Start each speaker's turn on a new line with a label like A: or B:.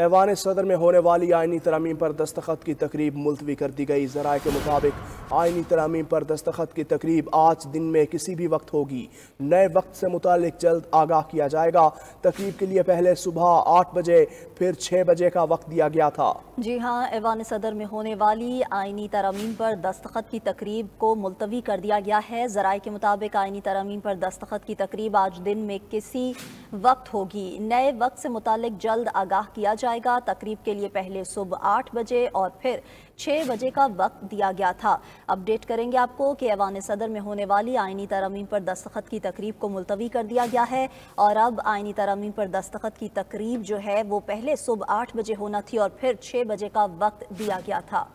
A: ऐवान सदर में होने वाली आइनी तरामीम पर दस्तखत की तकरीब मुलतवी कर दी गई जराए के मुताबिक आइनी तरामीम पर दस्तखत की तकरीब आज दिन में किसी भी वक्त होगी नए वक्त से मुतल जल्द आगाह किया जाएगा तकरीब के लिए पहले सुबह आठ बजे फिर छः बजे का वक्त दिया गया था
B: जी हाँ ऐवान सदर में होने वाली आइनी तरामीम पर दस्तखत की तकरीब को मुलतवी कर दिया गया है जराए के मुताबिक आइनी तरामीम पर दस्तखत की तकरीब आज दिन में किसी वक्त होगी नए वक्त से मुतल जल्द आगाह किया जाएगा तकरीब के लिए पहले सुबह आठ बजे और फिर छः बजे का वक्त दिया गया था अपडेट करेंगे आपको कि ऐवान सदर में होने वाली आइनी तरमीम पर दस्तखत की तकरीब को मुलतवी कर दिया गया है और अब आइनी तरमीम पर दस्तखत की तकरीब जो है वो पहले सुबह आठ बजे होना थी और फिर छः बजे का वक्त दिया गया था